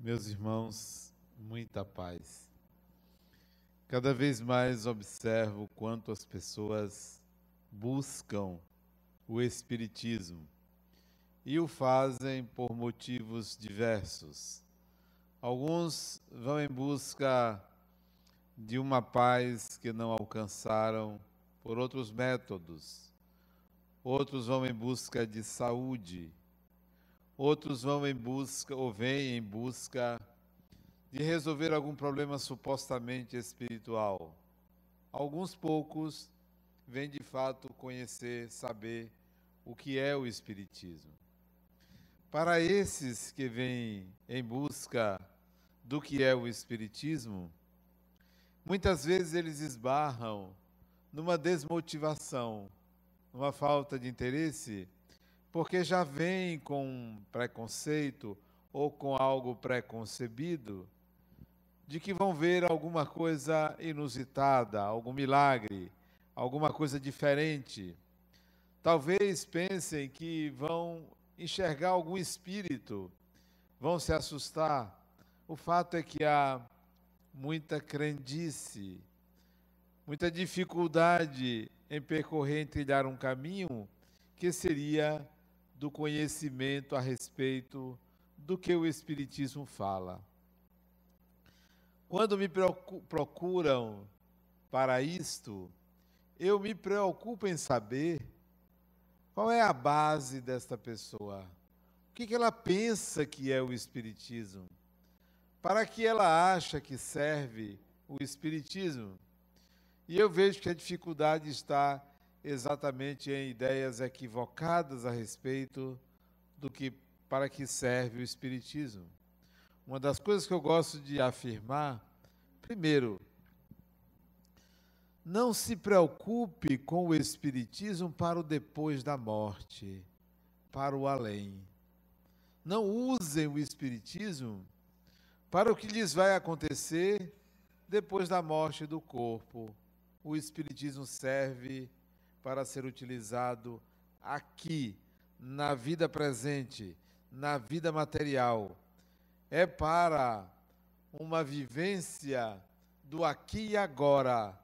Meus irmãos, muita paz. Cada vez mais observo quanto as pessoas buscam o Espiritismo e o fazem por motivos diversos. Alguns vão em busca de uma paz que não alcançaram por outros métodos, outros vão em busca de saúde Outros vão em busca ou vêm em busca de resolver algum problema supostamente espiritual. Alguns poucos vêm de fato conhecer, saber o que é o Espiritismo. Para esses que vêm em busca do que é o Espiritismo, muitas vezes eles esbarram numa desmotivação, numa falta de interesse porque já vem com preconceito ou com algo preconcebido de que vão ver alguma coisa inusitada, algum milagre, alguma coisa diferente. Talvez pensem que vão enxergar algum espírito, vão se assustar. O fato é que há muita crendice, muita dificuldade em percorrer, em trilhar um caminho que seria do conhecimento a respeito do que o Espiritismo fala. Quando me procuram para isto, eu me preocupo em saber qual é a base desta pessoa, o que, ela pensa que é o Espiritismo, para que ela acha que serve o Espiritismo. E eu vejo que a dificuldade está exatamente em ideias equivocadas a respeito do que para que serve o espiritismo. Uma das coisas que eu gosto de afirmar, primeiro, não se preocupe com o espiritismo para o depois da morte, para o além. Não usem o espiritismo para o que lhes vai acontecer depois da morte do corpo. O espiritismo serve para ser utilizado aqui, na vida presente, na vida material. É para uma vivência do aqui e agora,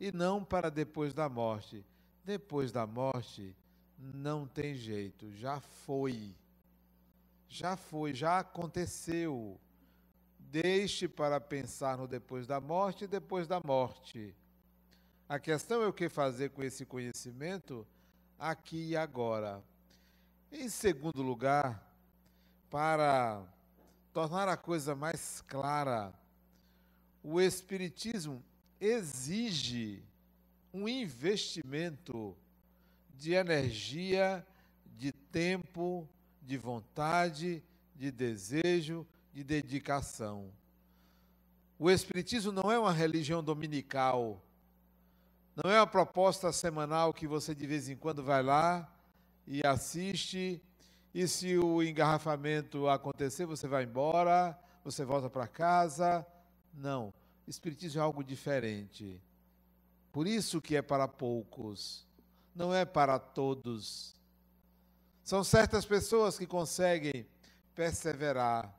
e não para depois da morte. Depois da morte, não tem jeito, já foi. Já foi, já aconteceu. Deixe para pensar no depois da morte e depois da morte. A questão é o que fazer com esse conhecimento aqui e agora. Em segundo lugar, para tornar a coisa mais clara, o Espiritismo exige um investimento de energia, de tempo, de vontade, de desejo, de dedicação. O Espiritismo não é uma religião dominical não é uma proposta semanal que você de vez em quando vai lá e assiste, e se o engarrafamento acontecer, você vai embora, você volta para casa. Não. Espiritismo é algo diferente. Por isso que é para poucos, não é para todos. São certas pessoas que conseguem perseverar.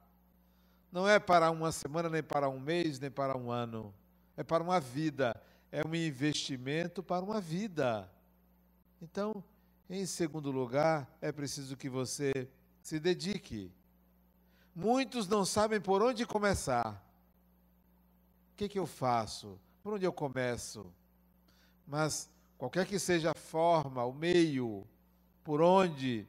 Não é para uma semana, nem para um mês, nem para um ano. É para uma vida é um investimento para uma vida. Então, em segundo lugar, é preciso que você se dedique. Muitos não sabem por onde começar. O que, que eu faço? Por onde eu começo? Mas, qualquer que seja a forma, o meio, por onde,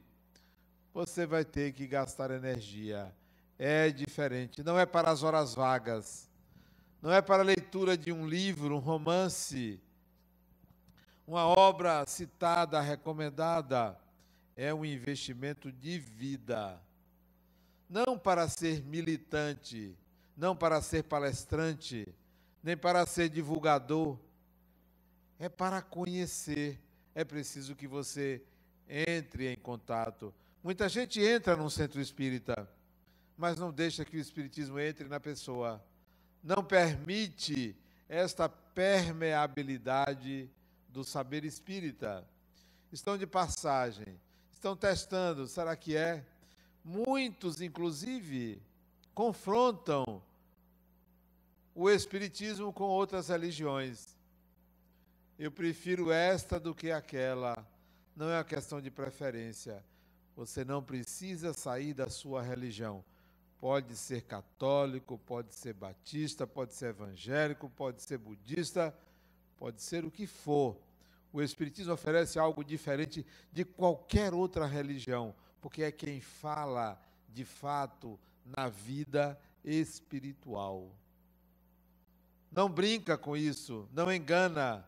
você vai ter que gastar energia. É diferente, não é para as horas vagas não é para a leitura de um livro, um romance, uma obra citada, recomendada. É um investimento de vida. Não para ser militante, não para ser palestrante, nem para ser divulgador. É para conhecer. É preciso que você entre em contato. Muita gente entra num centro espírita, mas não deixa que o espiritismo entre na pessoa não permite esta permeabilidade do saber espírita. Estão de passagem, estão testando, será que é? Muitos, inclusive, confrontam o espiritismo com outras religiões. Eu prefiro esta do que aquela. Não é uma questão de preferência. Você não precisa sair da sua religião Pode ser católico, pode ser batista, pode ser evangélico, pode ser budista, pode ser o que for. O Espiritismo oferece algo diferente de qualquer outra religião, porque é quem fala de fato na vida espiritual. Não brinca com isso, não engana.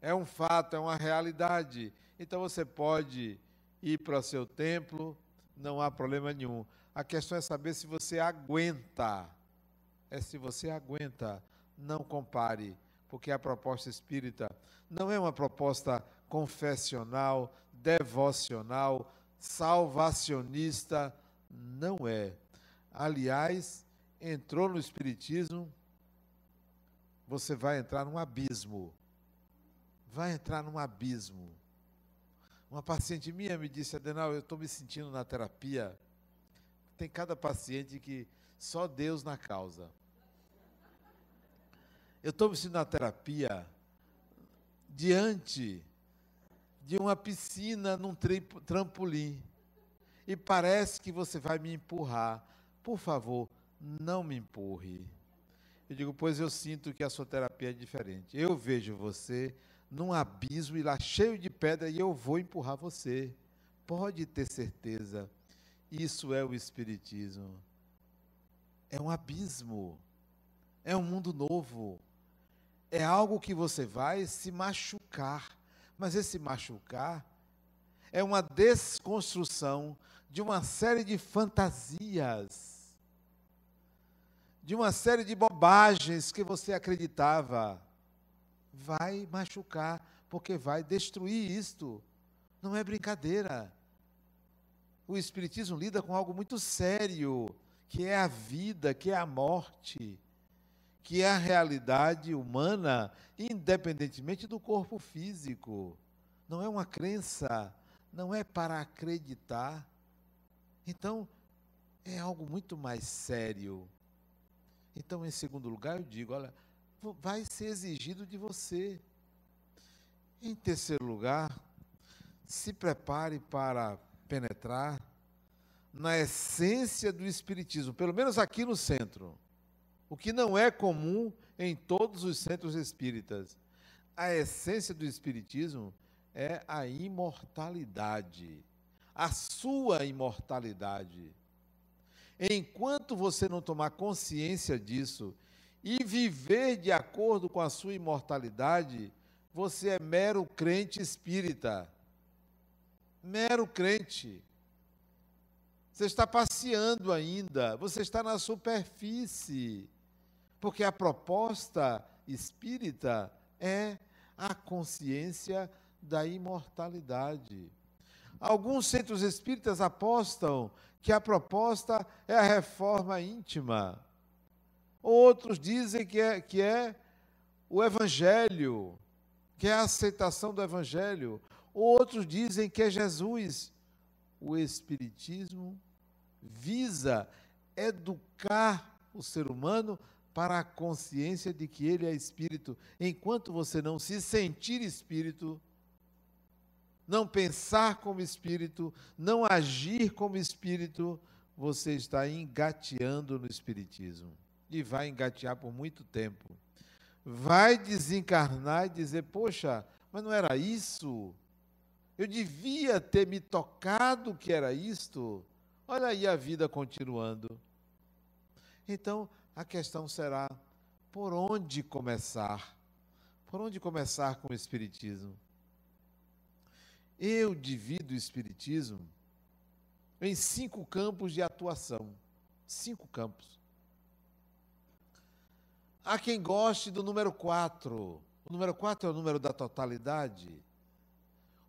É um fato, é uma realidade. Então você pode ir para o seu templo, não há problema nenhum. A questão é saber se você aguenta. É se você aguenta. Não compare, porque a proposta espírita não é uma proposta confessional, devocional, salvacionista. Não é. Aliás, entrou no Espiritismo, você vai entrar num abismo. Vai entrar num abismo. Uma paciente minha me disse, Adenal, eu estou me sentindo na terapia tem cada paciente que só Deus na causa. Eu estou me sentindo na terapia diante de uma piscina num trampolim e parece que você vai me empurrar. Por favor, não me empurre. Eu digo, pois eu sinto que a sua terapia é diferente. Eu vejo você num abismo e lá cheio de pedra e eu vou empurrar você. Pode ter certeza. Isso é o Espiritismo. É um abismo. É um mundo novo. É algo que você vai se machucar. Mas esse machucar é uma desconstrução de uma série de fantasias, de uma série de bobagens que você acreditava. Vai machucar, porque vai destruir isto. Não é brincadeira o Espiritismo lida com algo muito sério, que é a vida, que é a morte, que é a realidade humana, independentemente do corpo físico. Não é uma crença, não é para acreditar. Então, é algo muito mais sério. Então, em segundo lugar, eu digo: olha, vai ser exigido de você. Em terceiro lugar, se prepare para penetrar na essência do Espiritismo, pelo menos aqui no centro, o que não é comum em todos os centros espíritas. A essência do Espiritismo é a imortalidade, a sua imortalidade. Enquanto você não tomar consciência disso e viver de acordo com a sua imortalidade, você é mero crente espírita mero crente. Você está passeando ainda, você está na superfície. Porque a proposta espírita é a consciência da imortalidade. Alguns centros espíritas apostam que a proposta é a reforma íntima. Outros dizem que é, que é o evangelho, que é a aceitação do evangelho. Outros dizem que é Jesus. O Espiritismo visa educar o ser humano para a consciência de que ele é espírito. Enquanto você não se sentir espírito, não pensar como espírito, não agir como espírito, você está engateando no espiritismo. E vai engatear por muito tempo. Vai desencarnar e dizer: poxa, mas não era isso? Eu devia ter me tocado que era isto. Olha aí a vida continuando. Então, a questão será: por onde começar? Por onde começar com o Espiritismo? Eu divido o Espiritismo em cinco campos de atuação. Cinco campos. Há quem goste do número quatro. O número quatro é o número da totalidade.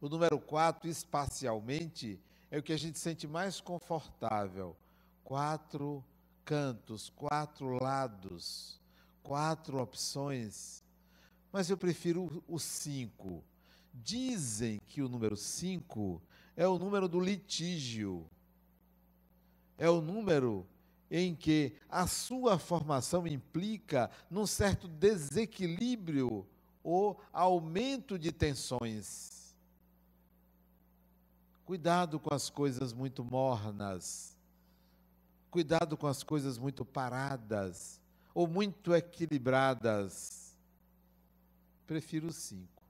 O número 4, espacialmente, é o que a gente sente mais confortável. Quatro cantos, quatro lados, quatro opções. Mas eu prefiro o 5. Dizem que o número 5 é o número do litígio. É o número em que a sua formação implica num certo desequilíbrio ou aumento de tensões. Cuidado com as coisas muito mornas. Cuidado com as coisas muito paradas ou muito equilibradas. Prefiro o cinco.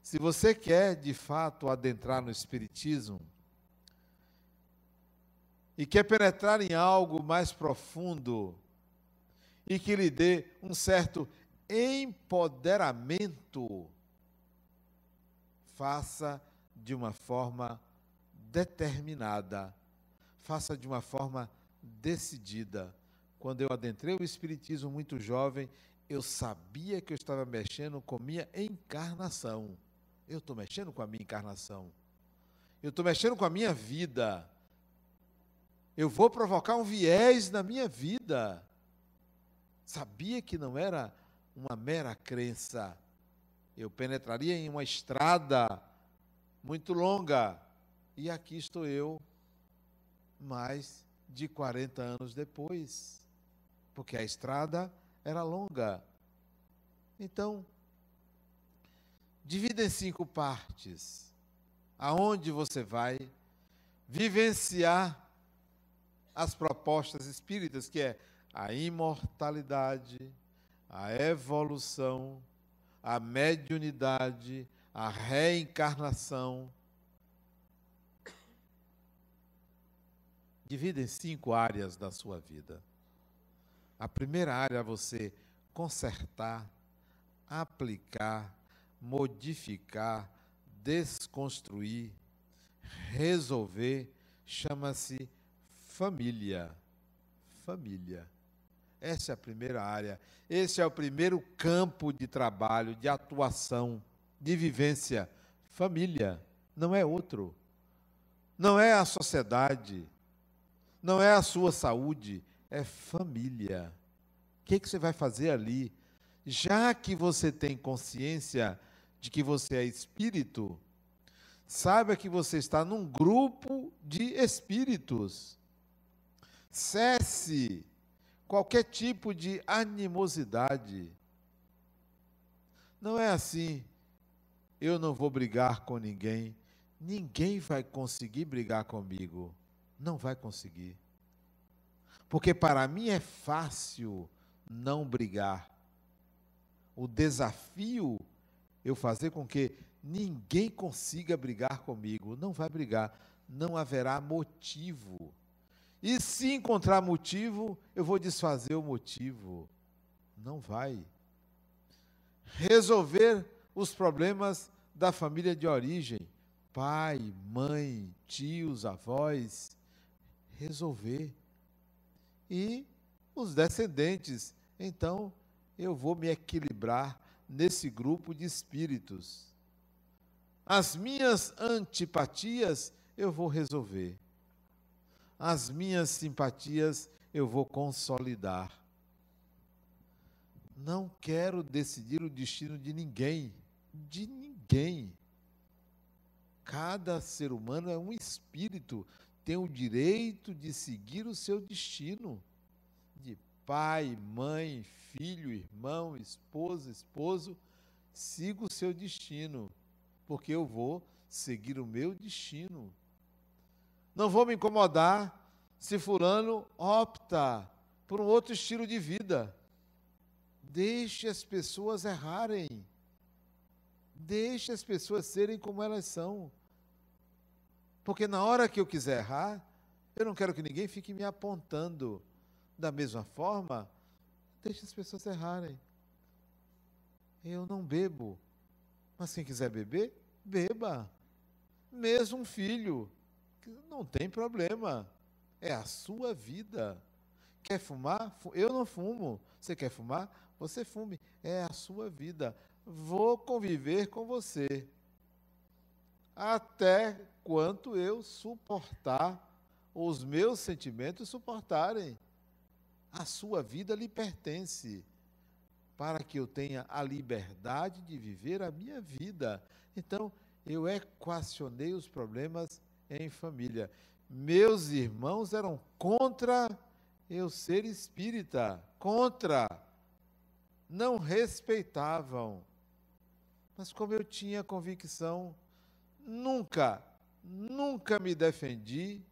Se você quer de fato adentrar no Espiritismo e quer penetrar em algo mais profundo e que lhe dê um certo empoderamento, faça de uma forma determinada, faça de uma forma decidida. Quando eu adentrei o Espiritismo muito jovem, eu sabia que eu estava mexendo com minha encarnação. Eu estou mexendo com a minha encarnação. Eu estou mexendo com a minha vida. Eu vou provocar um viés na minha vida. Sabia que não era uma mera crença. Eu penetraria em uma estrada muito longa. E aqui estou eu, mais de 40 anos depois, porque a estrada era longa. Então, divida em cinco partes. Aonde você vai vivenciar as propostas espíritas, que é a imortalidade, a evolução, a mediunidade, a reencarnação, divida em cinco áreas da sua vida. A primeira área é você consertar, aplicar, modificar, desconstruir, resolver, chama-se família. Família. Essa é a primeira área. Esse é o primeiro campo de trabalho, de atuação de vivência. Família não é outro. Não é a sociedade. Não é a sua saúde. É família. O que, é que você vai fazer ali? Já que você tem consciência de que você é espírito, saiba que você está num grupo de espíritos. Cesse qualquer tipo de animosidade. Não é assim. Eu não vou brigar com ninguém. Ninguém vai conseguir brigar comigo. Não vai conseguir. Porque para mim é fácil não brigar. O desafio eu fazer com que ninguém consiga brigar comigo. Não vai brigar. Não haverá motivo. E se encontrar motivo, eu vou desfazer o motivo. Não vai. Resolver os problemas da família de origem, pai, mãe, tios, avós, resolver. E os descendentes. Então, eu vou me equilibrar nesse grupo de espíritos. As minhas antipatias eu vou resolver. As minhas simpatias eu vou consolidar. Não quero decidir o destino de ninguém de ninguém. Cada ser humano é um espírito, tem o direito de seguir o seu destino. De pai, mãe, filho, irmão, esposa, esposo, siga o seu destino, porque eu vou seguir o meu destino. Não vou me incomodar se Fulano opta por um outro estilo de vida. Deixe as pessoas errarem. Deixe as pessoas serem como elas são. Porque na hora que eu quiser errar, eu não quero que ninguém fique me apontando. Da mesma forma, deixe as pessoas errarem. Eu não bebo. Mas quem quiser beber, beba. Mesmo um filho, não tem problema. É a sua vida. Quer fumar? Eu não fumo. Você quer fumar? Você fume. É a sua vida vou conviver com você até quanto eu suportar os meus sentimentos suportarem. A sua vida lhe pertence, para que eu tenha a liberdade de viver a minha vida. Então, eu equacionei os problemas em família. Meus irmãos eram contra eu ser espírita, contra. Não respeitavam. Mas como eu tinha convicção, nunca, nunca me defendi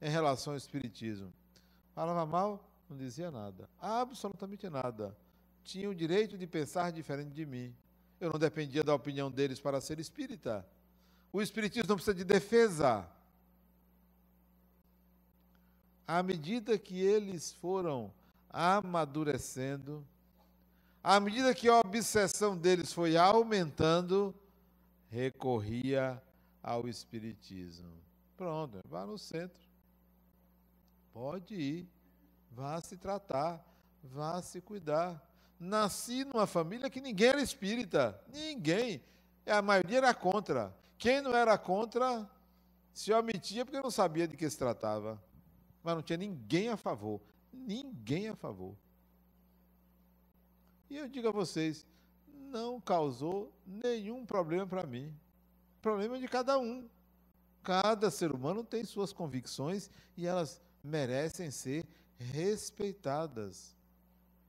em relação ao Espiritismo. Falava mal, não dizia nada. Absolutamente nada. Tinha o direito de pensar diferente de mim. Eu não dependia da opinião deles para ser espírita. O Espiritismo não precisa de defesa. À medida que eles foram amadurecendo, à medida que a obsessão deles foi aumentando, recorria ao Espiritismo. Pronto, vá no centro. Pode ir. Vá se tratar. Vá se cuidar. Nasci numa família que ninguém era espírita. Ninguém. A maioria era contra. Quem não era contra se omitia porque não sabia de que se tratava. Mas não tinha ninguém a favor. Ninguém a favor. E eu digo a vocês, não causou nenhum problema para mim. Problema de cada um. Cada ser humano tem suas convicções e elas merecem ser respeitadas.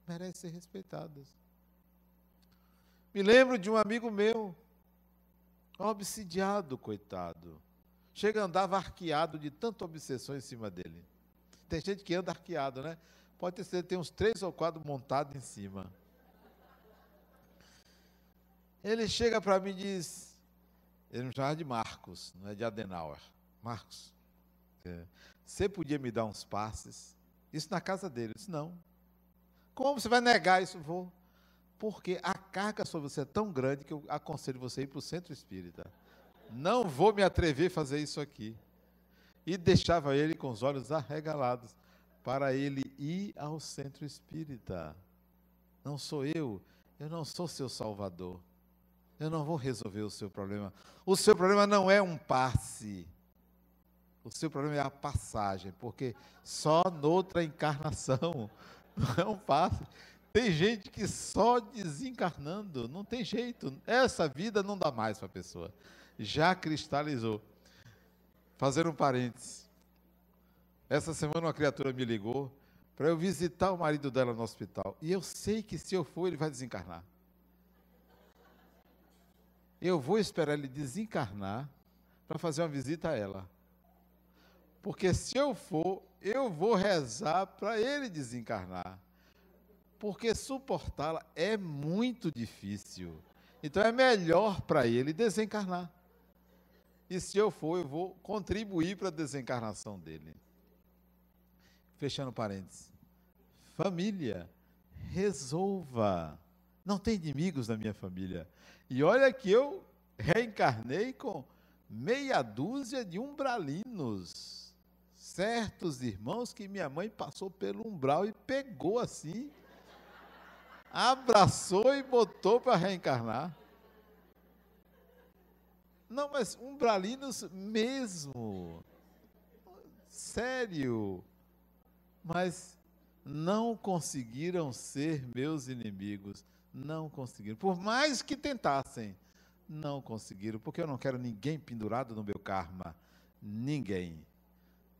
Merecem ser respeitadas. Me lembro de um amigo meu, obsidiado, coitado. Chega andava arqueado de tanta obsessão em cima dele. Tem gente que anda arqueado, né? Pode ter sido tem uns três ou quatro montados em cima. Ele chega para mim e diz: ele me chamava de Marcos, não é de Adenauer. Marcos, é, você podia me dar uns passes? Isso na casa dele. Eu disse: não. Como você vai negar isso? Vou. Porque a carga sobre você é tão grande que eu aconselho você a ir para o centro espírita. Não vou me atrever a fazer isso aqui. E deixava ele com os olhos arregalados para ele ir ao centro espírita. Não sou eu, eu não sou seu salvador. Eu não vou resolver o seu problema. O seu problema não é um passe. O seu problema é a passagem, porque só noutra encarnação não é um passe. Tem gente que só desencarnando, não tem jeito. Essa vida não dá mais para a pessoa. Já cristalizou. Fazer um parênteses. Essa semana uma criatura me ligou para eu visitar o marido dela no hospital. E eu sei que se eu for, ele vai desencarnar eu vou esperar ele desencarnar para fazer uma visita a ela. Porque se eu for, eu vou rezar para ele desencarnar. Porque suportá-la é muito difícil. Então é melhor para ele desencarnar. E se eu for, eu vou contribuir para a desencarnação dele. Fechando parênteses. Família, resolva. Não tem inimigos na minha família. E olha que eu reencarnei com meia dúzia de umbralinos. Certos irmãos que minha mãe passou pelo umbral e pegou assim, abraçou e botou para reencarnar. Não, mas umbralinos mesmo. Sério. Mas não conseguiram ser meus inimigos. Não conseguiram. Por mais que tentassem, não conseguiram, porque eu não quero ninguém pendurado no meu karma. Ninguém.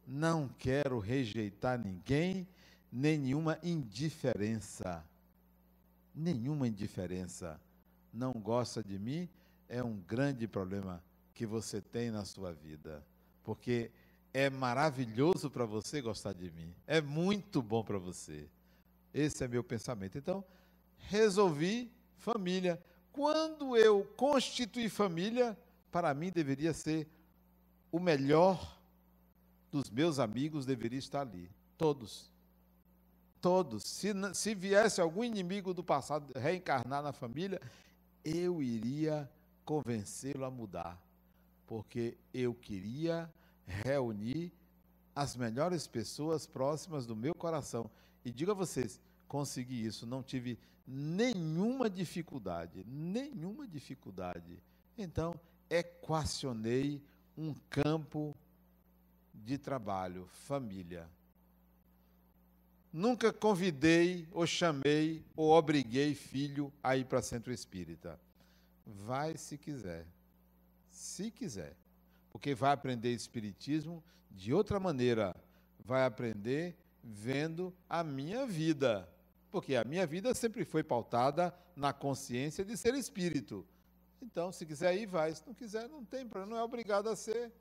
Não quero rejeitar ninguém, nem nenhuma indiferença. Nenhuma indiferença. Não gosta de mim é um grande problema que você tem na sua vida, porque é maravilhoso para você gostar de mim. É muito bom para você. Esse é meu pensamento. Então, resolvi família. Quando eu constituí família, para mim deveria ser o melhor dos meus amigos, deveria estar ali. Todos. Todos. Se, se viesse algum inimigo do passado reencarnar na família, eu iria convencê-lo a mudar. Porque eu queria reunir as melhores pessoas próximas do meu coração. E digo a vocês, consegui isso, não tive nenhuma dificuldade, nenhuma dificuldade. Então, equacionei um campo de trabalho, família. Nunca convidei, ou chamei, ou obriguei filho a ir para centro espírita. Vai se quiser. Se quiser. Porque vai aprender espiritismo de outra maneira. Vai aprender vendo a minha vida porque a minha vida sempre foi pautada na consciência de ser espírito. Então, se quiser ir, vai. Se não quiser, não tem problema. Não é obrigado a ser.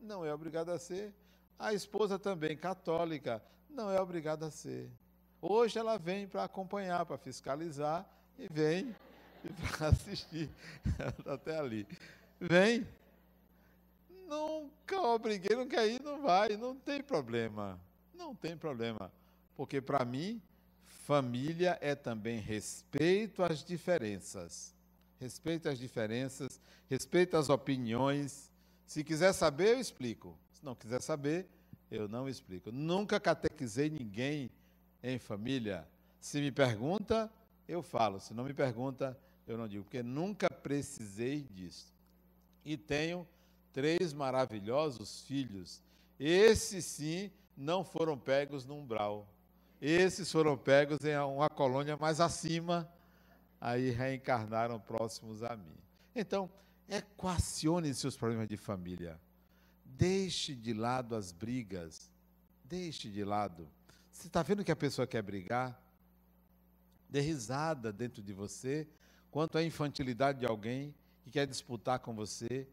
Não é obrigado a ser. A esposa também, católica, não é obrigada a ser. Hoje ela vem para acompanhar, para fiscalizar, e vem para assistir. Ela está até ali. Vem. Nunca obriguei, não quer ir, não vai. Não tem problema. Não tem problema. Porque para mim, Família é também respeito às diferenças. Respeito às diferenças, respeito às opiniões. Se quiser saber, eu explico. Se não quiser saber, eu não explico. Nunca catequizei ninguém em família. Se me pergunta, eu falo. Se não me pergunta, eu não digo, porque nunca precisei disso. E tenho três maravilhosos filhos. Esses sim não foram pegos no umbral. Esses foram pegos em uma colônia mais acima, aí reencarnaram próximos a mim. Então, equacione seus problemas de família. Deixe de lado as brigas. Deixe de lado. Você está vendo que a pessoa quer brigar? Dê risada dentro de você quanto à infantilidade de alguém que quer disputar com você,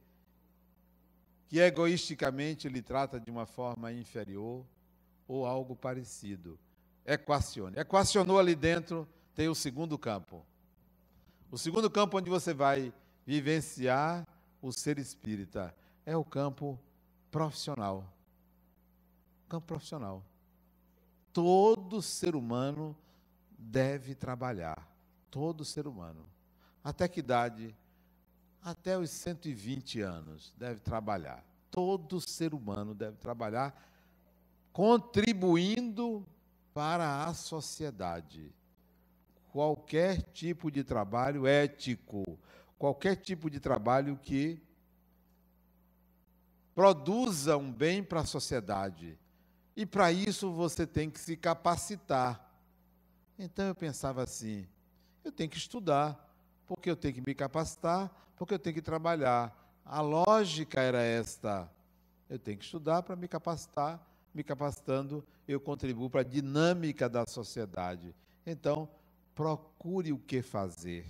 que egoisticamente lhe trata de uma forma inferior ou algo parecido equacione. Equacionou ali dentro, tem o segundo campo. O segundo campo onde você vai vivenciar o ser espírita é o campo profissional. Campo profissional. Todo ser humano deve trabalhar. Todo ser humano. Até que idade? Até os 120 anos deve trabalhar. Todo ser humano deve trabalhar, contribuindo para a sociedade. Qualquer tipo de trabalho ético, qualquer tipo de trabalho que produza um bem para a sociedade. E para isso você tem que se capacitar. Então eu pensava assim: eu tenho que estudar, porque eu tenho que me capacitar, porque eu tenho que trabalhar. A lógica era esta: eu tenho que estudar para me capacitar me capacitando, eu contribuo para a dinâmica da sociedade. Então, procure o que fazer,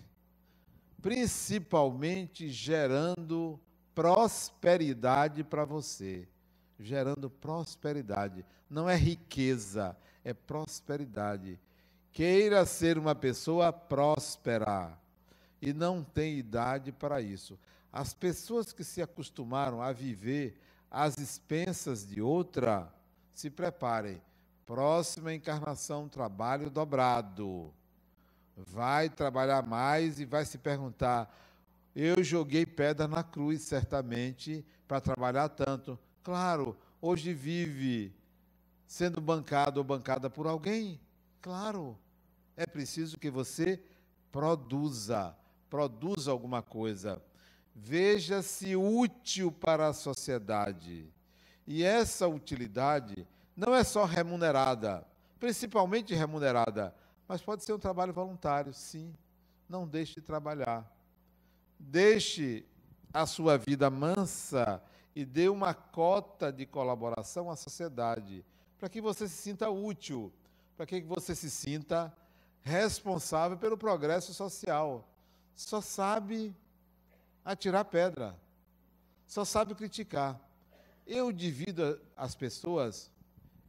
principalmente gerando prosperidade para você. Gerando prosperidade. Não é riqueza, é prosperidade. Queira ser uma pessoa próspera. E não tem idade para isso. As pessoas que se acostumaram a viver às expensas de outra, se preparem. Próxima encarnação, trabalho dobrado. Vai trabalhar mais e vai se perguntar: eu joguei pedra na cruz, certamente, para trabalhar tanto. Claro, hoje vive sendo bancado ou bancada por alguém. Claro, é preciso que você produza, produza alguma coisa. Veja-se útil para a sociedade. E essa utilidade não é só remunerada, principalmente remunerada, mas pode ser um trabalho voluntário, sim. Não deixe de trabalhar. Deixe a sua vida mansa e dê uma cota de colaboração à sociedade, para que você se sinta útil, para que você se sinta responsável pelo progresso social. Só sabe atirar pedra, só sabe criticar. Eu divido as pessoas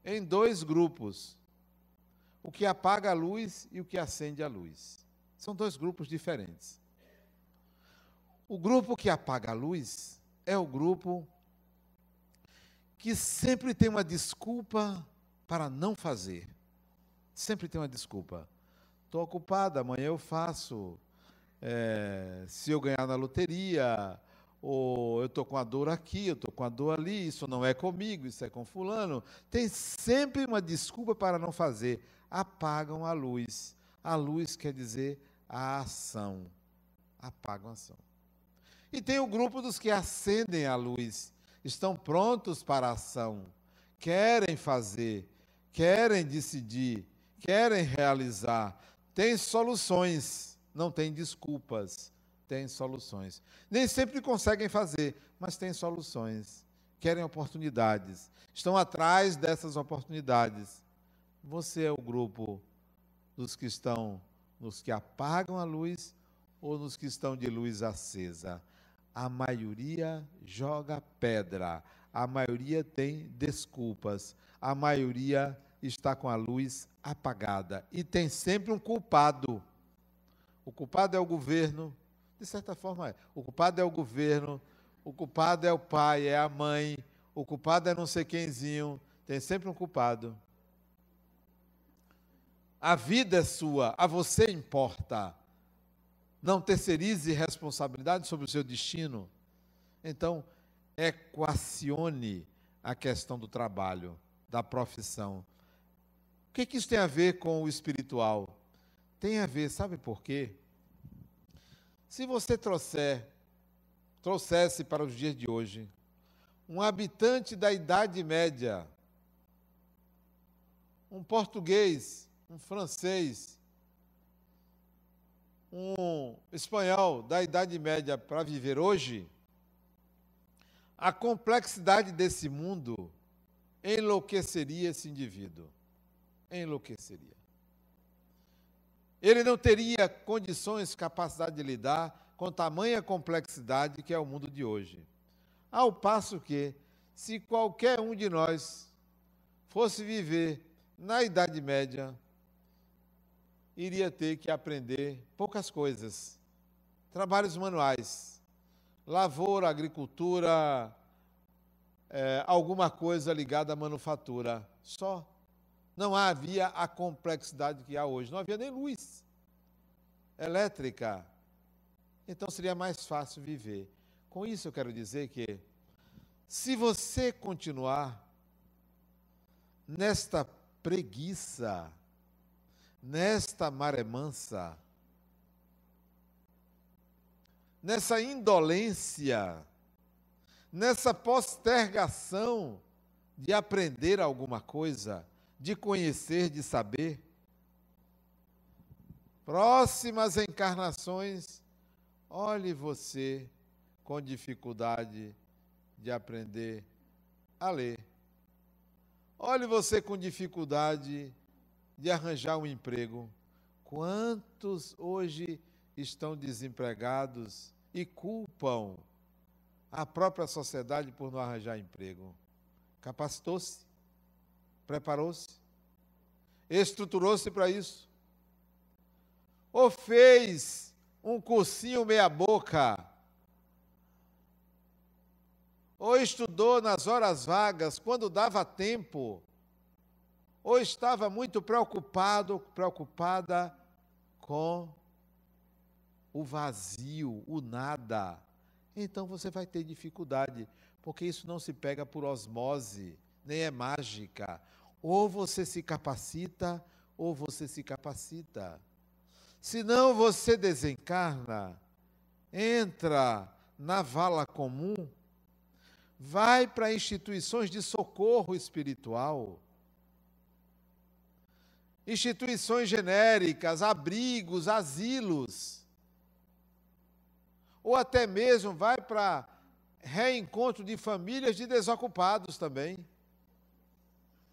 em dois grupos: o que apaga a luz e o que acende a luz. São dois grupos diferentes. O grupo que apaga a luz é o grupo que sempre tem uma desculpa para não fazer. Sempre tem uma desculpa. Estou ocupado. amanhã eu faço. É, se eu ganhar na loteria, ou eu estou com a dor aqui, eu estou com a dor ali, isso não é comigo, isso é com fulano. Tem sempre uma desculpa para não fazer. Apagam a luz. A luz quer dizer a ação. Apagam a ação. E tem o grupo dos que acendem a luz, estão prontos para a ação, querem fazer, querem decidir, querem realizar, Tem soluções, não tem desculpas tem soluções. Nem sempre conseguem fazer, mas tem soluções. Querem oportunidades, estão atrás dessas oportunidades. Você é o grupo dos que estão nos que apagam a luz ou nos que estão de luz acesa. A maioria joga pedra, a maioria tem desculpas, a maioria está com a luz apagada e tem sempre um culpado. O culpado é o governo, de certa forma é. O culpado é o governo, o culpado é o pai, é a mãe, o culpado é não sei quemzinho. Tem sempre um culpado. A vida é sua, a você importa. Não terceirize responsabilidade sobre o seu destino. Então, equacione a questão do trabalho, da profissão. O que, que isso tem a ver com o espiritual? Tem a ver, sabe por quê? Se você trouxer, trouxesse para os dias de hoje, um habitante da Idade Média, um português, um francês, um espanhol da Idade Média para viver hoje, a complexidade desse mundo enlouqueceria esse indivíduo. Enlouqueceria. Ele não teria condições, capacidade de lidar com tamanha complexidade que é o mundo de hoje. Ao passo que, se qualquer um de nós fosse viver na Idade Média, iria ter que aprender poucas coisas. Trabalhos manuais, lavoura, agricultura, é, alguma coisa ligada à manufatura, só não havia a complexidade que há hoje. Não havia nem luz elétrica. Então seria mais fácil viver. Com isso eu quero dizer que se você continuar nesta preguiça, nesta maré mansa, nessa indolência, nessa postergação de aprender alguma coisa, de conhecer, de saber. Próximas encarnações, olhe você com dificuldade de aprender a ler. Olhe você com dificuldade de arranjar um emprego. Quantos hoje estão desempregados e culpam a própria sociedade por não arranjar emprego? Capacitou-se preparou-se, estruturou-se para isso, ou fez um cursinho meia-boca, ou estudou nas horas vagas, quando dava tempo, ou estava muito preocupado, preocupada com o vazio, o nada. Então você vai ter dificuldade, porque isso não se pega por osmose, nem é mágica. Ou você se capacita, ou você se capacita. Senão você desencarna, entra na vala comum, vai para instituições de socorro espiritual, instituições genéricas, abrigos, asilos, ou até mesmo vai para reencontro de famílias de desocupados também.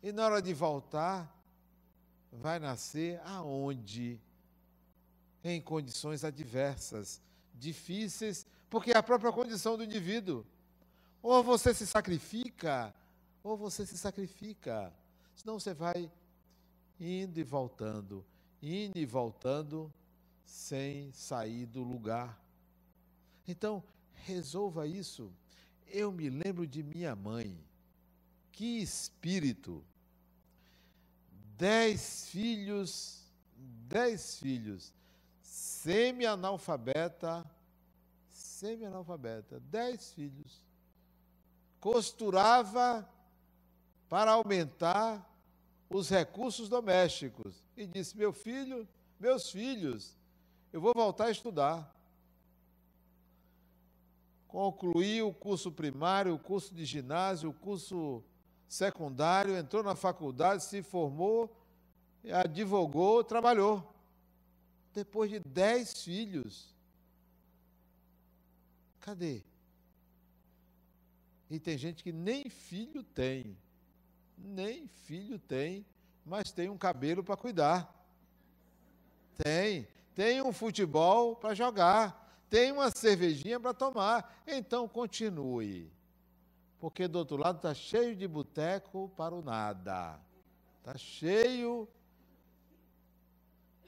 E na hora de voltar, vai nascer aonde? Em condições adversas, difíceis, porque é a própria condição do indivíduo. Ou você se sacrifica, ou você se sacrifica. Senão você vai indo e voltando, indo e voltando, sem sair do lugar. Então, resolva isso. Eu me lembro de minha mãe. Que espírito! dez filhos, dez filhos, semi-analfabeta, semi-analfabeta, dez filhos. Costurava para aumentar os recursos domésticos e disse: Meu filho, meus filhos, eu vou voltar a estudar. Concluí o curso primário, o curso de ginásio, o curso secundário, entrou na faculdade, se formou, advogou, trabalhou. Depois de dez filhos. Cadê? E tem gente que nem filho tem, nem filho tem, mas tem um cabelo para cuidar. Tem, tem um futebol para jogar, tem uma cervejinha para tomar. Então continue porque do outro lado está cheio de boteco para o nada. Está cheio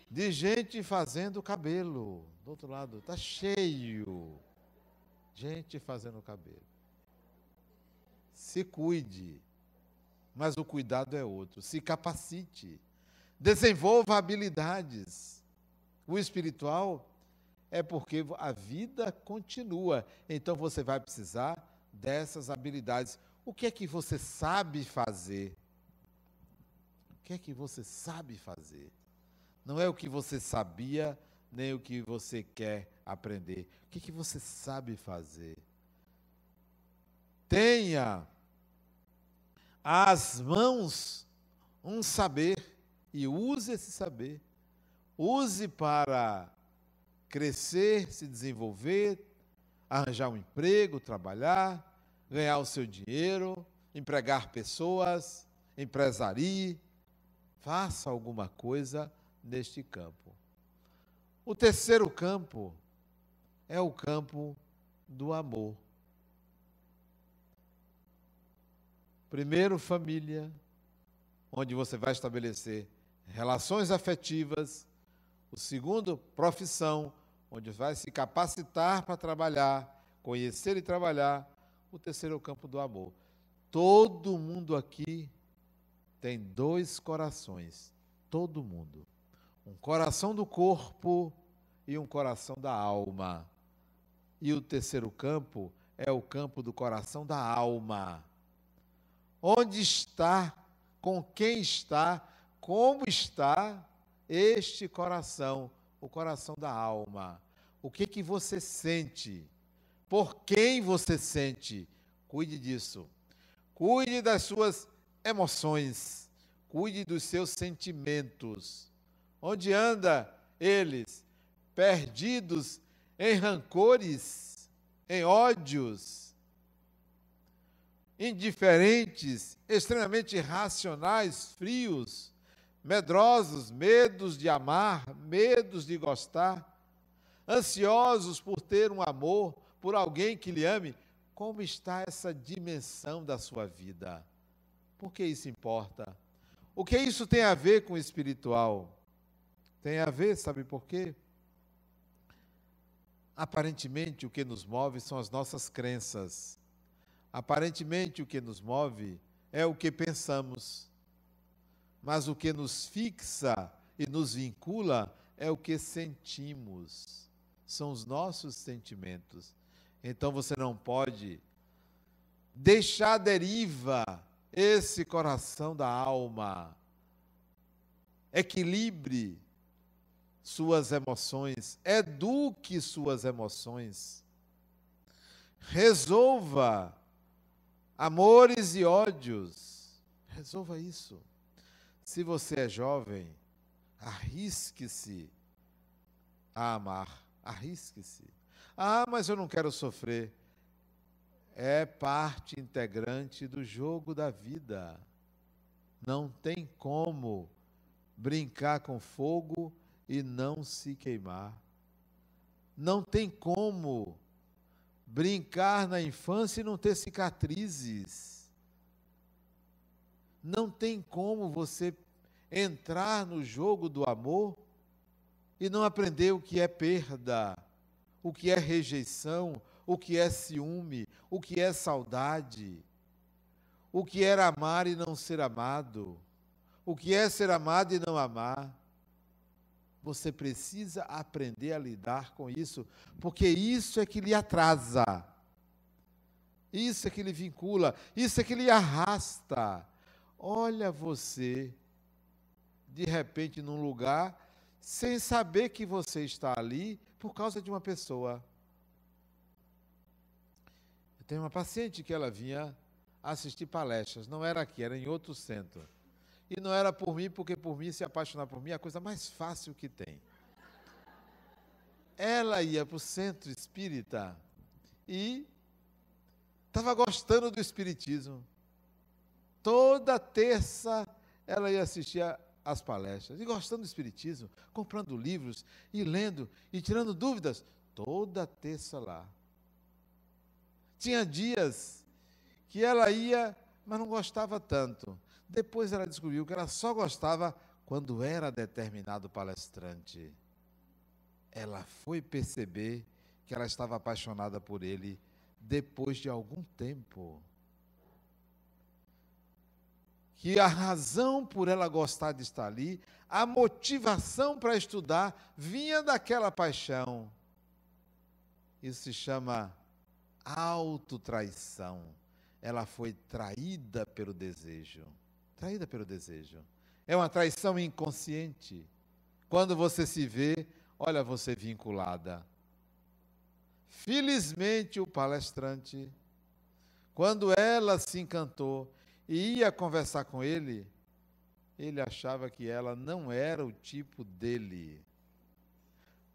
de gente fazendo cabelo. Do outro lado, está cheio. de Gente fazendo cabelo. Se cuide, mas o cuidado é outro. Se capacite. Desenvolva habilidades. O espiritual é porque a vida continua. Então você vai precisar dessas habilidades. O que é que você sabe fazer? O que é que você sabe fazer? Não é o que você sabia, nem o que você quer aprender. O que é que você sabe fazer? Tenha às mãos um saber e use esse saber. Use para crescer, se desenvolver, arranjar um emprego, trabalhar, ganhar o seu dinheiro, empregar pessoas, empresarie. Faça alguma coisa neste campo. O terceiro campo é o campo do amor. Primeiro, família, onde você vai estabelecer relações afetivas. O segundo, profissão, onde vai se capacitar para trabalhar, conhecer e trabalhar. O terceiro campo do amor. Todo mundo aqui tem dois corações. Todo mundo. Um coração do corpo e um coração da alma. E o terceiro campo é o campo do coração da alma. Onde está, com quem está, como está este coração, o coração da alma. O que que você sente? Por quem você sente? Cuide disso. Cuide das suas emoções. Cuide dos seus sentimentos. Onde anda eles? Perdidos em rancores, em ódios, indiferentes, extremamente irracionais, frios medrosos, medos de amar, medos de gostar, ansiosos por ter um amor, por alguém que lhe ame, como está essa dimensão da sua vida? Por que isso importa? O que isso tem a ver com o espiritual? Tem a ver, sabe por quê? Aparentemente, o que nos move são as nossas crenças. Aparentemente, o que nos move é o que pensamos. Mas o que nos fixa e nos vincula é o que sentimos são os nossos sentimentos. Então você não pode deixar deriva esse coração da alma. Equilibre suas emoções, eduque suas emoções. Resolva amores e ódios. Resolva isso. Se você é jovem, arrisque-se a amar. Arrisque-se. Ah, mas eu não quero sofrer. É parte integrante do jogo da vida. Não tem como brincar com fogo e não se queimar. Não tem como brincar na infância e não ter cicatrizes. Não tem como você entrar no jogo do amor e não aprendeu o que é perda, o que é rejeição, o que é ciúme, o que é saudade, o que era amar e não ser amado, o que é ser amado e não amar. Você precisa aprender a lidar com isso, porque isso é que lhe atrasa, isso é que lhe vincula, isso é que lhe arrasta. Olha você, de repente, num lugar sem saber que você está ali por causa de uma pessoa. Eu tenho uma paciente que ela vinha assistir palestras, não era aqui, era em outro centro. E não era por mim, porque por mim, se apaixonar por mim é a coisa mais fácil que tem. Ela ia para o centro espírita e estava gostando do espiritismo. Toda terça ela ia assistir as palestras, e gostando do Espiritismo, comprando livros, e lendo, e tirando dúvidas, toda terça lá. Tinha dias que ela ia, mas não gostava tanto. Depois ela descobriu que ela só gostava quando era determinado palestrante. Ela foi perceber que ela estava apaixonada por ele depois de algum tempo que a razão por ela gostar de estar ali, a motivação para estudar, vinha daquela paixão. Isso se chama autotraição. Ela foi traída pelo desejo. Traída pelo desejo. É uma traição inconsciente. Quando você se vê, olha você é vinculada. Felizmente o palestrante, quando ela se encantou, e ia conversar com ele, ele achava que ela não era o tipo dele.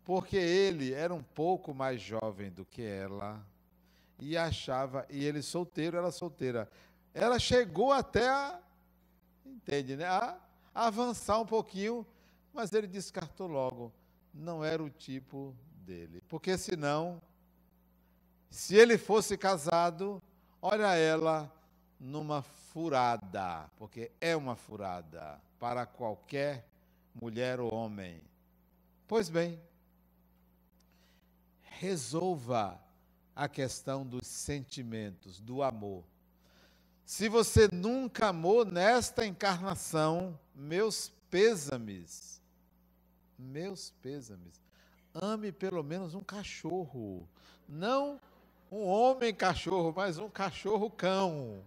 Porque ele era um pouco mais jovem do que ela e achava, e ele solteiro, ela solteira. Ela chegou até a, entende, né? A avançar um pouquinho, mas ele descartou logo. Não era o tipo dele. Porque senão, se ele fosse casado, olha ela numa furada, porque é uma furada para qualquer mulher ou homem. Pois bem, resolva a questão dos sentimentos, do amor. Se você nunca amou nesta encarnação, meus pêsames, meus pêsames, ame pelo menos um cachorro. Não um homem cachorro, mas um cachorro cão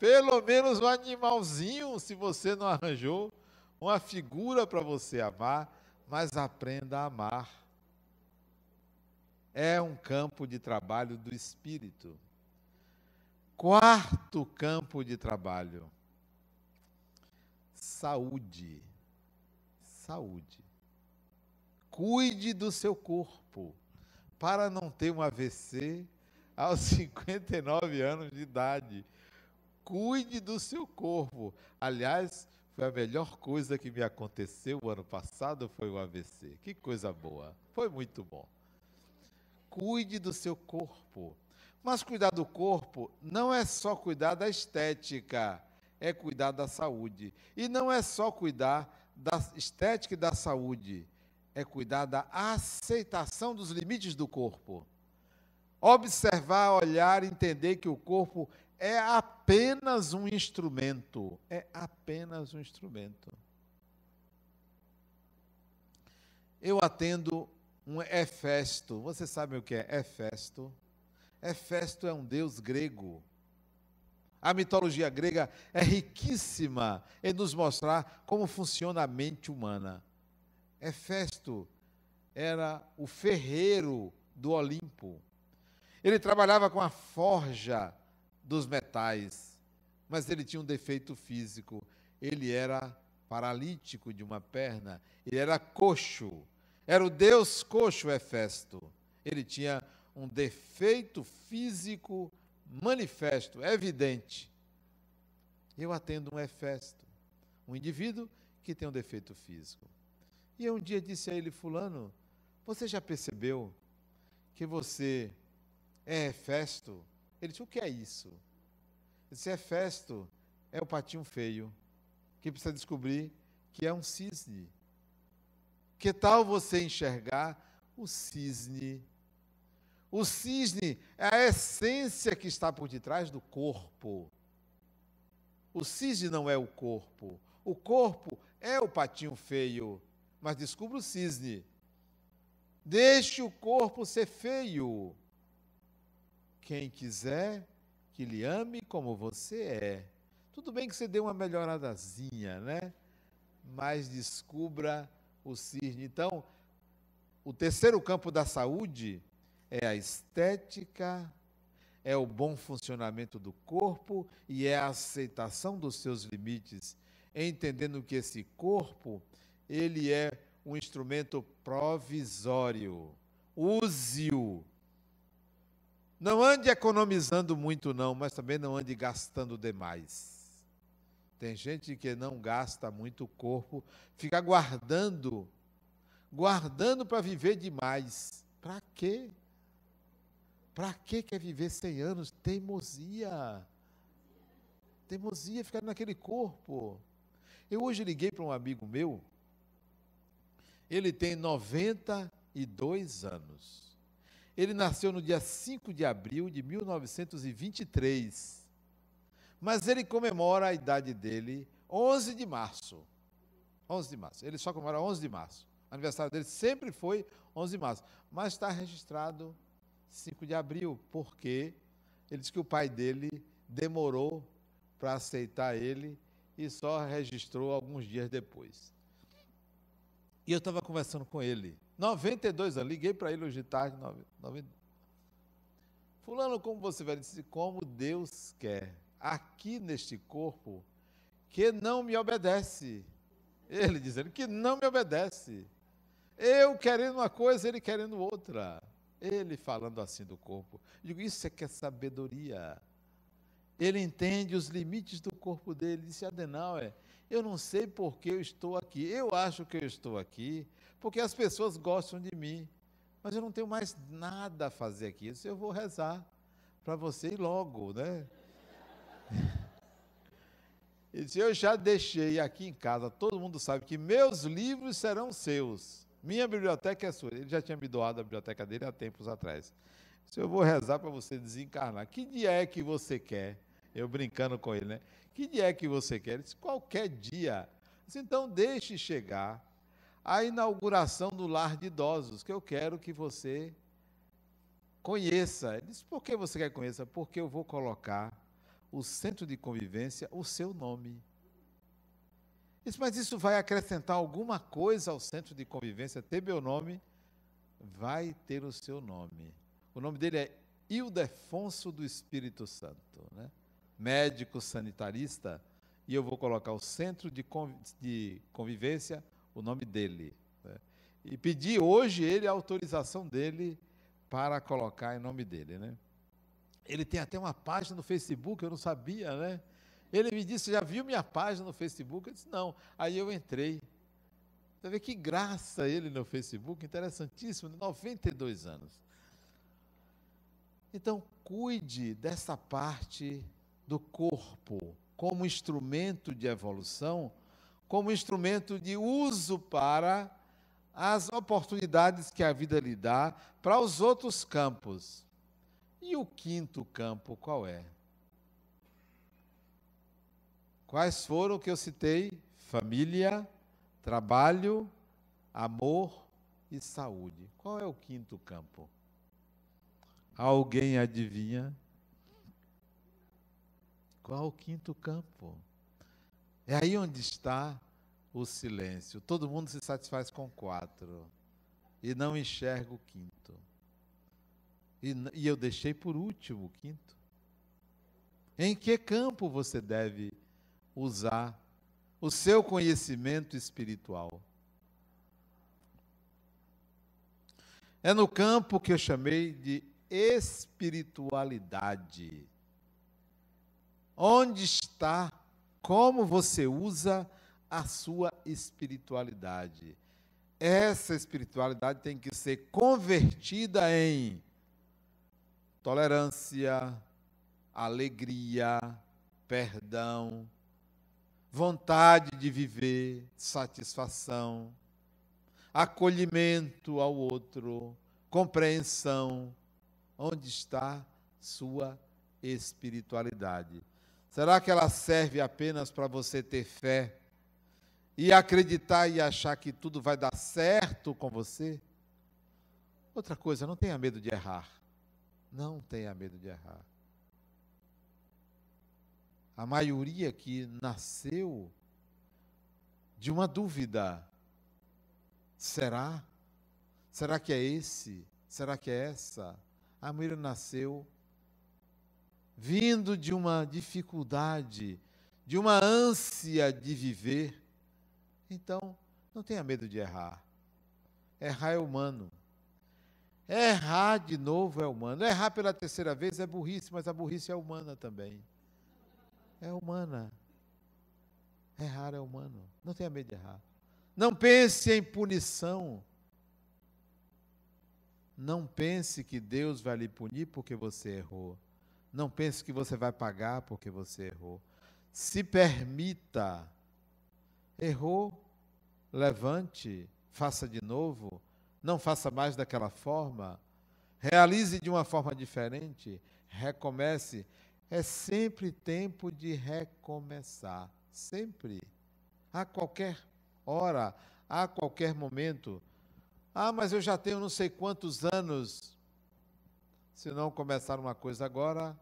pelo menos um animalzinho, se você não arranjou, uma figura para você amar, mas aprenda a amar. É um campo de trabalho do espírito. Quarto campo de trabalho: saúde. Saúde. Cuide do seu corpo para não ter um AVC aos 59 anos de idade cuide do seu corpo. Aliás, foi a melhor coisa que me aconteceu o ano passado, foi o AVC. Que coisa boa. Foi muito bom. Cuide do seu corpo. Mas cuidar do corpo não é só cuidar da estética, é cuidar da saúde. E não é só cuidar da estética e da saúde, é cuidar da aceitação dos limites do corpo. Observar, olhar, entender que o corpo é apenas um instrumento. É apenas um instrumento. Eu atendo um Hefesto. Você sabe o que é Hefesto? Hefesto é um deus grego. A mitologia grega é riquíssima em nos mostrar como funciona a mente humana. Hefesto era o ferreiro do Olimpo. Ele trabalhava com a forja dos metais, mas ele tinha um defeito físico. Ele era paralítico de uma perna, ele era coxo. Era o deus coxo Hefesto. Ele tinha um defeito físico manifesto, evidente. Eu atendo um Hefesto, um indivíduo que tem um defeito físico. E eu um dia disse a ele, fulano, você já percebeu que você é Hefesto? Ele disse: O que é isso? Ele disse: É festo, é o patinho feio, que precisa descobrir que é um cisne. Que tal você enxergar o cisne? O cisne é a essência que está por detrás do corpo. O cisne não é o corpo. O corpo é o patinho feio. Mas descubra o cisne. Deixe o corpo ser feio. Quem quiser que lhe ame como você é. Tudo bem que você deu uma melhoradazinha, né? Mas descubra o cisne. Então, o terceiro campo da saúde é a estética, é o bom funcionamento do corpo e é a aceitação dos seus limites, entendendo que esse corpo, ele é um instrumento provisório. Use-o não ande economizando muito, não, mas também não ande gastando demais. Tem gente que não gasta muito o corpo, fica guardando, guardando para viver demais. Para quê? Para que quer viver 100 anos? Teimosia. Teimosia, ficar naquele corpo. Eu hoje liguei para um amigo meu, ele tem 92 anos. Ele nasceu no dia 5 de abril de 1923. Mas ele comemora a idade dele 11 de março. 11 de março. Ele só comemora 11 de março. O aniversário dele sempre foi 11 de março. Mas está registrado 5 de abril, porque ele diz que o pai dele demorou para aceitar ele e só registrou alguns dias depois. E eu estava conversando com ele 92 anos. Liguei para ele hoje de tarde. 90. Fulano, como você vai? Ele disse, como Deus quer. Aqui neste corpo que não me obedece. Ele dizendo que não me obedece. Eu querendo uma coisa, ele querendo outra. Ele falando assim do corpo. Eu digo, isso é que é sabedoria. Ele entende os limites do corpo dele. Ele disse, Adenauer, eu não sei por que eu estou aqui. Eu acho que eu estou aqui porque as pessoas gostam de mim, mas eu não tenho mais nada a fazer aqui. Isso eu vou rezar para você logo, né? E disse: Eu já deixei aqui em casa, todo mundo sabe que meus livros serão seus. Minha biblioteca é sua. Ele já tinha me doado a biblioteca dele há tempos atrás. Se eu vou rezar para você desencarnar, que dia é que você quer? Eu brincando com ele, né? Que dia é que você quer? Ele disse: Qualquer dia. disse, então deixe chegar a inauguração do lar de idosos, que eu quero que você conheça. Ele disse: por que você quer conhecer? Porque eu vou colocar o centro de convivência, o seu nome. Disse, mas isso vai acrescentar alguma coisa ao centro de convivência? Ter meu nome? Vai ter o seu nome. O nome dele é Ildefonso do Espírito Santo, né? médico sanitarista, e eu vou colocar o centro de, de convivência, o nome dele. Né? E pedir hoje ele a autorização dele para colocar em nome dele, né? Ele tem até uma página no Facebook, eu não sabia, né? Ele me disse, já viu minha página no Facebook? Eu disse, não. Aí eu entrei. Você vê que graça ele no Facebook, interessantíssimo, 92 anos. Então, cuide dessa parte do corpo como instrumento de evolução como instrumento de uso para as oportunidades que a vida lhe dá para os outros campos. E o quinto campo qual é? Quais foram que eu citei? Família, trabalho, amor e saúde. Qual é o quinto campo? Alguém adivinha? Qual é o quinto campo? É aí onde está o silêncio. Todo mundo se satisfaz com quatro e não enxerga o quinto. E, e eu deixei por último o quinto. Em que campo você deve usar o seu conhecimento espiritual? É no campo que eu chamei de espiritualidade. Onde está como você usa a sua espiritualidade. Essa espiritualidade tem que ser convertida em tolerância, alegria, perdão, vontade de viver, satisfação, acolhimento ao outro, compreensão. Onde está sua espiritualidade? Será que ela serve apenas para você ter fé e acreditar e achar que tudo vai dar certo com você? Outra coisa, não tenha medo de errar. Não tenha medo de errar. A maioria que nasceu de uma dúvida. Será? Será que é esse? Será que é essa? A maioria nasceu vindo de uma dificuldade, de uma ânsia de viver, então não tenha medo de errar. Errar é humano. Errar de novo é humano. Errar pela terceira vez é burrice, mas a burrice é humana também. É humana. Errar é humano. Não tenha medo de errar. Não pense em punição. Não pense que Deus vai lhe punir porque você errou. Não pense que você vai pagar porque você errou. Se permita. Errou, levante, faça de novo, não faça mais daquela forma, realize de uma forma diferente, recomece. É sempre tempo de recomeçar, sempre. A qualquer hora, a qualquer momento. Ah, mas eu já tenho não sei quantos anos. Se não começar uma coisa agora,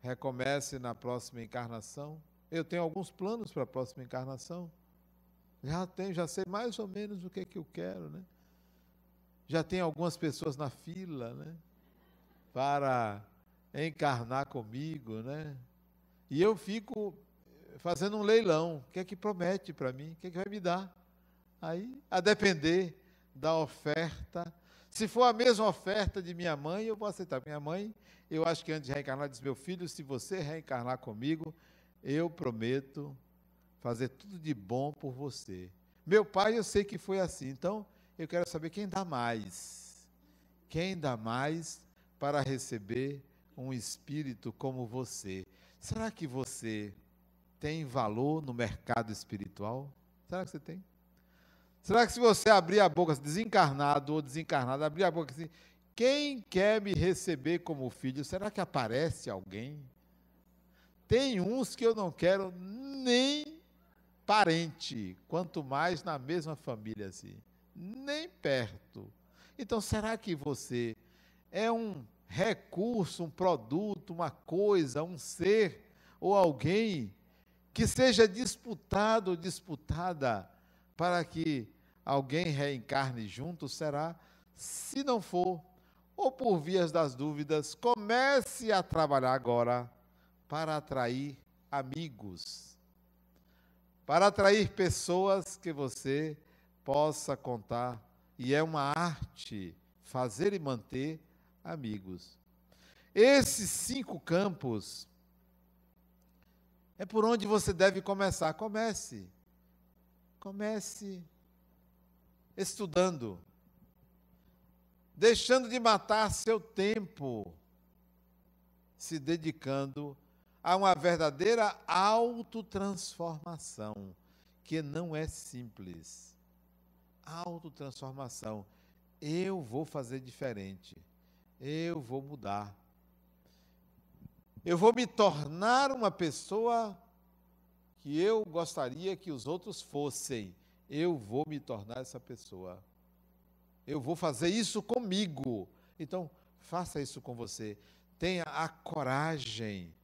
recomece na próxima encarnação. Eu tenho alguns planos para a próxima encarnação. Já tenho, já sei mais ou menos o que, é que eu quero, né? Já tem algumas pessoas na fila, né? Para encarnar comigo, né? E eu fico fazendo um leilão. O que é que promete para mim? O que é que vai me dar? Aí, a depender da oferta se for a mesma oferta de minha mãe, eu vou aceitar. Minha mãe, eu acho que antes de reencarnar, diz Meu filho, se você reencarnar comigo, eu prometo fazer tudo de bom por você. Meu pai, eu sei que foi assim. Então, eu quero saber quem dá mais. Quem dá mais para receber um espírito como você? Será que você tem valor no mercado espiritual? Será que você tem? Será que se você abrir a boca, desencarnado ou desencarnada, abrir a boca assim, quem quer me receber como filho? Será que aparece alguém? Tem uns que eu não quero nem parente, quanto mais na mesma família assim, nem perto. Então, será que você é um recurso, um produto, uma coisa, um ser ou alguém que seja disputado ou disputada para que alguém reencarne junto, será, se não for, ou por vias das dúvidas, comece a trabalhar agora para atrair amigos, para atrair pessoas que você possa contar. E é uma arte fazer e manter amigos. Esses cinco campos é por onde você deve começar. Comece. Comece estudando, deixando de matar seu tempo, se dedicando a uma verdadeira autotransformação, que não é simples. Autotransformação. Eu vou fazer diferente. Eu vou mudar. Eu vou me tornar uma pessoa que eu gostaria que os outros fossem eu vou me tornar essa pessoa. Eu vou fazer isso comigo. Então, faça isso com você. Tenha a coragem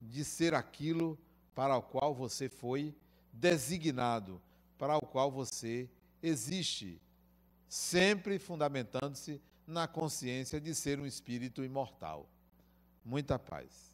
de ser aquilo para o qual você foi designado, para o qual você existe, sempre fundamentando-se na consciência de ser um espírito imortal. Muita paz.